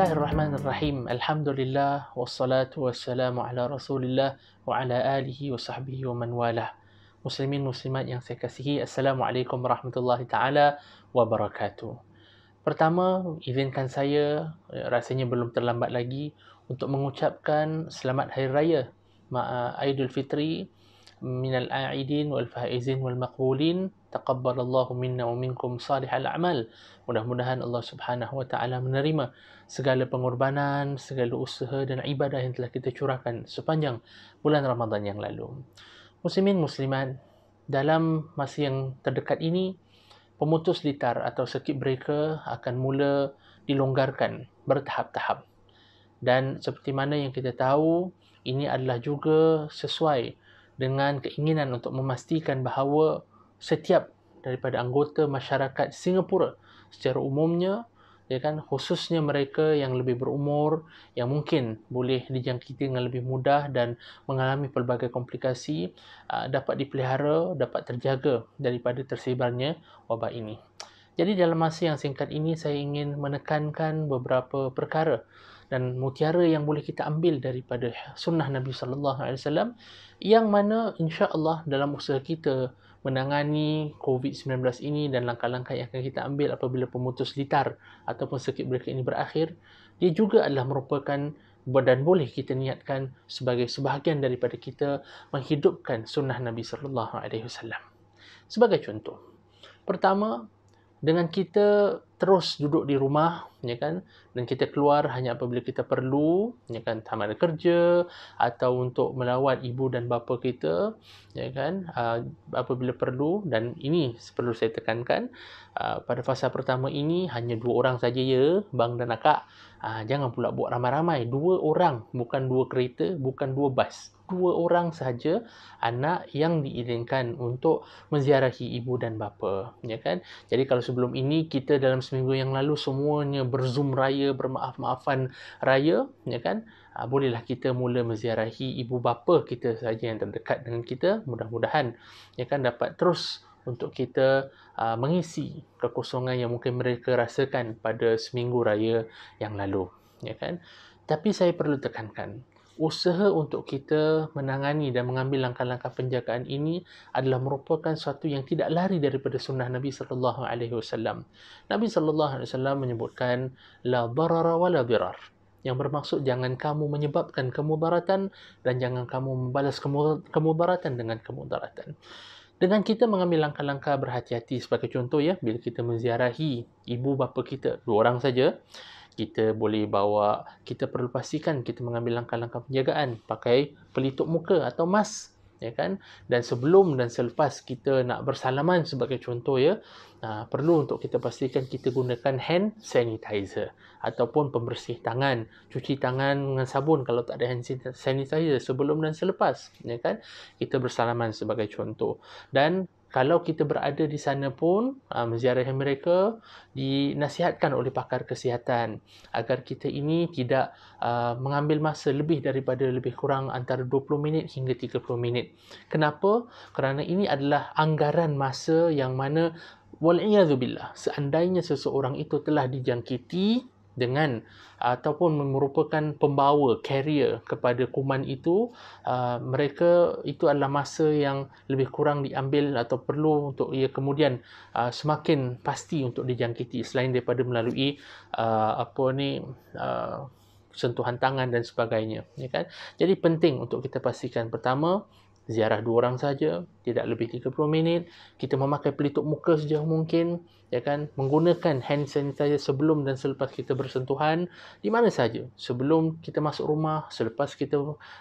Bismillahirrahmanirrahim. Alhamdulillah wassalatu wassalamu ala Rasulillah wa ala alihi wa sahbihi wa man walah. Muslimin muslimat yang saya kasihi, assalamualaikum warahmatullahi taala wabarakatuh. Pertama, izinkan saya rasanya belum terlambat lagi untuk mengucapkan selamat hari raya Aidilfitri minal a'idin wal faizin wal maqbulin taqabbalallahu minna wa minkum salihal amal. Mudah-mudahan Allah Subhanahu wa taala menerima segala pengorbanan, segala usaha dan ibadah yang telah kita curahkan sepanjang bulan Ramadan yang lalu. Muslimin muslimat, dalam masa yang terdekat ini pemutus litar atau circuit breaker akan mula dilonggarkan bertahap-tahap. Dan seperti mana yang kita tahu, ini adalah juga sesuai dengan keinginan untuk memastikan bahawa setiap daripada anggota masyarakat Singapura secara umumnya ya kan khususnya mereka yang lebih berumur yang mungkin boleh dijangkiti dengan lebih mudah dan mengalami pelbagai komplikasi ah, dapat dipelihara dapat terjaga daripada tersebarnya wabak ini. Jadi dalam masa yang singkat ini saya ingin menekankan beberapa perkara dan mutiara yang boleh kita ambil daripada sunnah Nabi sallallahu alaihi wasallam yang mana insya-Allah dalam usaha kita menangani COVID-19 ini dan langkah-langkah yang akan kita ambil apabila pemutus litar ataupun sakit breaker ini berakhir, ia juga adalah merupakan badan boleh kita niatkan sebagai sebahagian daripada kita menghidupkan sunnah Nabi sallallahu alaihi wasallam. Sebagai contoh, pertama dengan kita terus duduk di rumah ya kan dan kita keluar hanya apabila kita perlu ya kan sama ada kerja atau untuk melawat ibu dan bapa kita ya kan ah, apabila perlu dan ini perlu saya tekankan ah, pada fasa pertama ini hanya dua orang saja ya bang dan akak ah, jangan pula buat ramai-ramai dua orang bukan dua kereta bukan dua bas dua orang sahaja anak yang diizinkan untuk menziarahi ibu dan bapa ya kan jadi kalau sebelum ini kita dalam seminggu yang lalu semuanya berzoom raya, bermaaf-maafan raya, ya kan? Ha, bolehlah kita mula menziarahi ibu bapa kita saja yang terdekat dengan kita, mudah-mudahan ya kan dapat terus untuk kita uh, mengisi kekosongan yang mungkin mereka rasakan pada seminggu raya yang lalu, ya kan? Tapi saya perlu tekankan, usaha untuk kita menangani dan mengambil langkah-langkah penjagaan ini adalah merupakan sesuatu yang tidak lari daripada sunnah Nabi sallallahu alaihi wasallam. Nabi sallallahu alaihi wasallam menyebutkan la darara wa la dirar yang bermaksud jangan kamu menyebabkan kemubaratan dan jangan kamu membalas kemubaratan dengan kemudaratan. Dengan kita mengambil langkah-langkah berhati-hati sebagai contoh ya, bila kita menziarahi ibu bapa kita, dua orang saja, kita boleh bawa kita perlu pastikan kita mengambil langkah-langkah penjagaan pakai pelitup muka atau mask ya kan dan sebelum dan selepas kita nak bersalaman sebagai contoh ya uh, perlu untuk kita pastikan kita gunakan hand sanitizer ataupun pembersih tangan cuci tangan dengan sabun kalau tak ada hand sanitizer sebelum dan selepas ya kan kita bersalaman sebagai contoh dan kalau kita berada di sana pun uh, mereka dinasihatkan oleh pakar kesihatan agar kita ini tidak ah, mengambil masa lebih daripada lebih kurang antara 20 minit hingga 30 minit kenapa kerana ini adalah anggaran masa yang mana wal iazubillah seandainya seseorang itu telah dijangkiti dengan ataupun merupakan pembawa carrier kepada kuman itu uh, mereka itu adalah masa yang lebih kurang diambil atau perlu untuk ia kemudian uh, semakin pasti untuk dijangkiti selain daripada melalui uh, apa ni uh, sentuhan tangan dan sebagainya ya kan jadi penting untuk kita pastikan pertama ziarah dua orang saja, tidak lebih 30 minit, kita memakai pelitup muka sejauh mungkin, ya kan, menggunakan hand sanitizer sebelum dan selepas kita bersentuhan, di mana saja, sebelum kita masuk rumah, selepas kita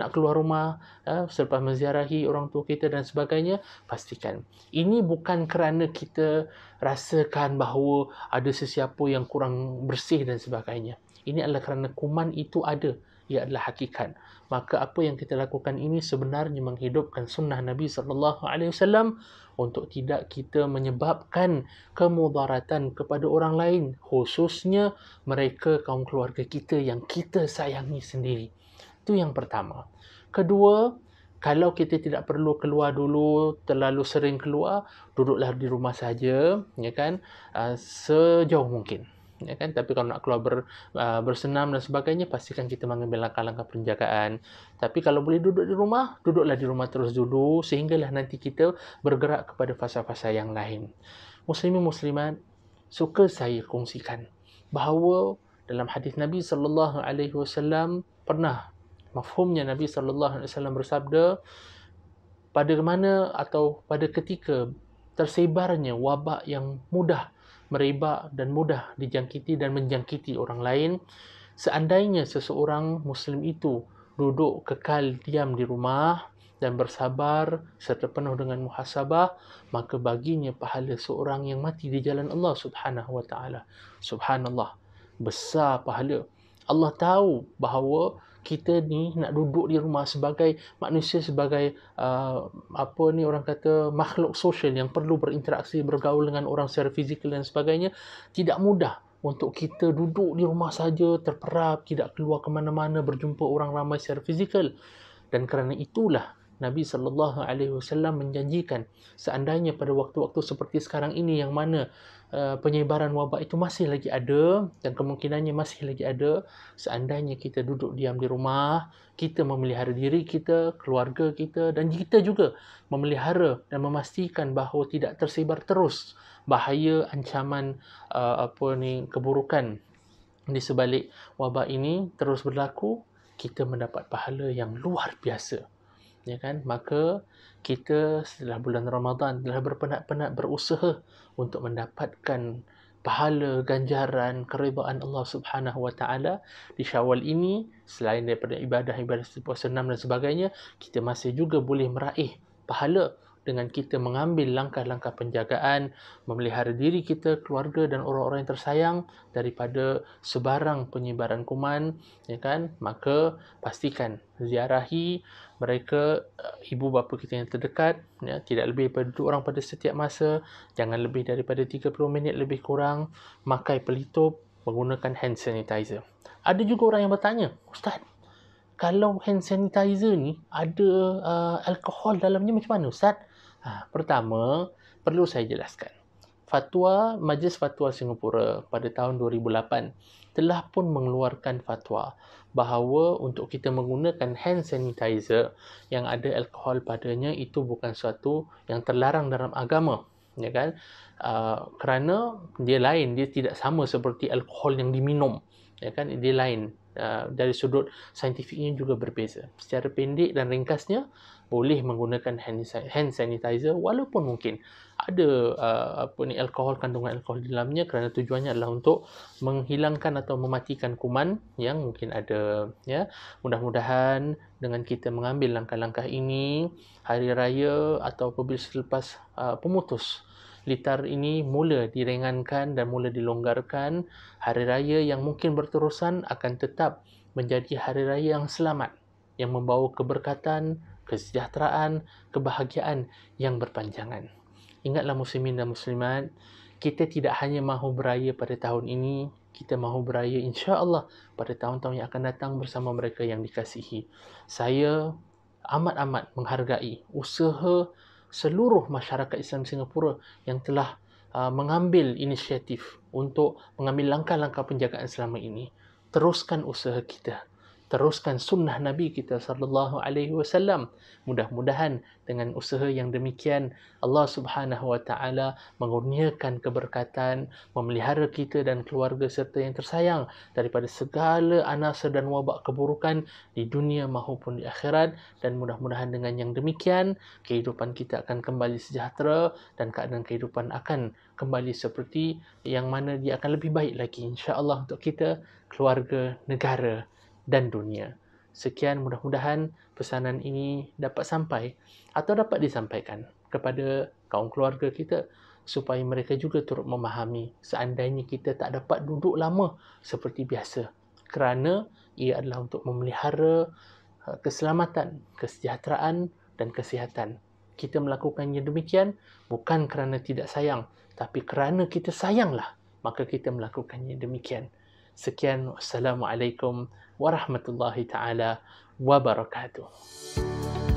nak keluar rumah, ya, selepas menziarahi orang tua kita dan sebagainya, pastikan. Ini bukan kerana kita rasakan bahawa ada sesiapa yang kurang bersih dan sebagainya. Ini adalah kerana kuman itu ada ia adalah hakikat. Maka apa yang kita lakukan ini sebenarnya menghidupkan sunnah Nabi sallallahu alaihi wasallam untuk tidak kita menyebabkan kemudaratan kepada orang lain, khususnya mereka kaum keluarga kita yang kita sayangi sendiri. Itu yang pertama. Kedua, kalau kita tidak perlu keluar dulu terlalu sering keluar duduklah di rumah saja ya kan ah, sejauh mungkin ya kan tapi kalau nak keluar ber, uh, bersenam dan sebagainya pastikan kita mengambil langkah-langkah penjagaan tapi kalau boleh duduk di rumah duduklah di rumah terus dulu sehinggalah nanti kita bergerak kepada fasa-fasa yang lain muslimin muslimat suka saya kongsikan bahawa dalam hadis Nabi sallallahu alaihi wasallam pernah mafhumnya Nabi sallallahu alaihi wasallam bersabda pada mana atau pada ketika tersebarnya wabak yang mudah Meribak dan mudah dijangkiti dan menjangkiti orang lain seandainya seseorang muslim itu duduk kekal diam di rumah dan bersabar serta penuh dengan muhasabah maka baginya pahala seorang yang mati di jalan Allah Subhanahu wa taala subhanallah besar pahala Allah tahu bahawa kita ni nak duduk di rumah sebagai manusia sebagai uh, apa ni orang kata makhluk sosial yang perlu berinteraksi bergaul dengan orang secara fizikal dan sebagainya tidak mudah untuk kita duduk di rumah saja terperap tidak keluar ke mana-mana berjumpa orang ramai secara fizikal dan kerana itulah Nabi sallallahu alaihi wasallam menjanjikan seandainya pada waktu-waktu seperti sekarang ini yang mana Eh, penyebaran wabak itu masih lagi ada dan kemungkinannya masih lagi ada seandainya kita duduk diam di rumah, kita memelihara diri kita, keluarga kita dan kita juga memelihara dan memastikan bahawa tidak tersebar terus bahaya ancaman uh, apa ni keburukan di sebalik wabak ini terus berlaku, kita mendapat pahala yang luar biasa ya kan maka kita setelah bulan Ramadan telah berpenat-penat berusaha untuk mendapatkan pahala ganjaran keridaan Allah Subhanahu wa taala di Syawal ini selain daripada ibadah ibadah puasa enam dan sebagainya kita masih juga boleh meraih pahala dengan kita mengambil langkah-langkah penjagaan, memelihara diri kita, keluarga dan orang-orang yang tersayang daripada sebarang penyebaran kuman, ya kan? Maka pastikan ziarahi mereka eh, ibu bapa kita yang terdekat, ya, tidak lebih daripada dua orang pada setiap masa, jangan lebih daripada 30 minit lebih kurang, makai pelitup, menggunakan hand sanitizer. Ada juga orang yang bertanya, Ustaz, kalau hand sanitizer ni ada uh, alkohol dalamnya macam mana Ustaz? Ha, pertama, perlu saya jelaskan. Fatwa Majlis Fatwa Singapura pada tahun 2008 telah pun mengeluarkan fatwa bahawa untuk kita menggunakan hand sanitizer yang ada alkohol padanya itu bukan sesuatu yang terlarang dalam agama ya kan uh, kerana dia lain dia tidak sama seperti alkohol yang diminum ya kan dia lain Uh, dari sudut saintifiknya juga berbeza. Secara pendek dan ringkasnya, boleh menggunakan hand sanitizer walaupun mungkin ada uh, apa ni alkohol kandungan alkohol di dalamnya kerana tujuannya adalah untuk menghilangkan atau mematikan kuman yang mungkin ada ya mudah-mudahan dengan kita mengambil langkah-langkah ini hari raya atau apabila selepas uh, pemutus litar ini mula direngankan dan mula dilonggarkan hari raya yang mungkin berterusan akan tetap menjadi hari raya yang selamat yang membawa keberkatan kesejahteraan kebahagiaan yang berpanjangan ingatlah muslimin dan muslimat kita tidak hanya mahu beraya pada tahun ini kita mahu beraya insya-Allah pada tahun-tahun yang akan datang bersama mereka yang dikasihi saya amat-amat menghargai usaha seluruh masyarakat Islam Singapura yang telah uh, mengambil inisiatif untuk mengambil langkah-langkah penjagaan selama ini teruskan usaha kita teruskan sunnah Nabi kita sallallahu alaihi wasallam. Mudah-mudahan dengan usaha yang demikian Allah Subhanahu wa taala mengurniakan keberkatan, memelihara kita dan keluarga serta yang tersayang daripada segala anasir dan wabak keburukan di dunia maupun di akhirat dan mudah-mudahan dengan yang demikian kehidupan kita akan kembali sejahtera dan keadaan kehidupan akan kembali seperti yang mana dia akan lebih baik lagi insya-Allah untuk kita keluarga negara dan dunia. Sekian mudah-mudahan pesanan ini dapat sampai atau dapat disampaikan kepada kaum keluarga kita supaya mereka juga turut memahami seandainya kita tak dapat duduk lama seperti biasa kerana ia adalah untuk memelihara uh, keselamatan, kesejahteraan dan kesihatan. Kita melakukannya demikian bukan kerana tidak sayang tapi kerana kita sayanglah maka kita melakukannya demikian. Sekian, Wassalamualaikum warahmatullahi taala wabarakatuh.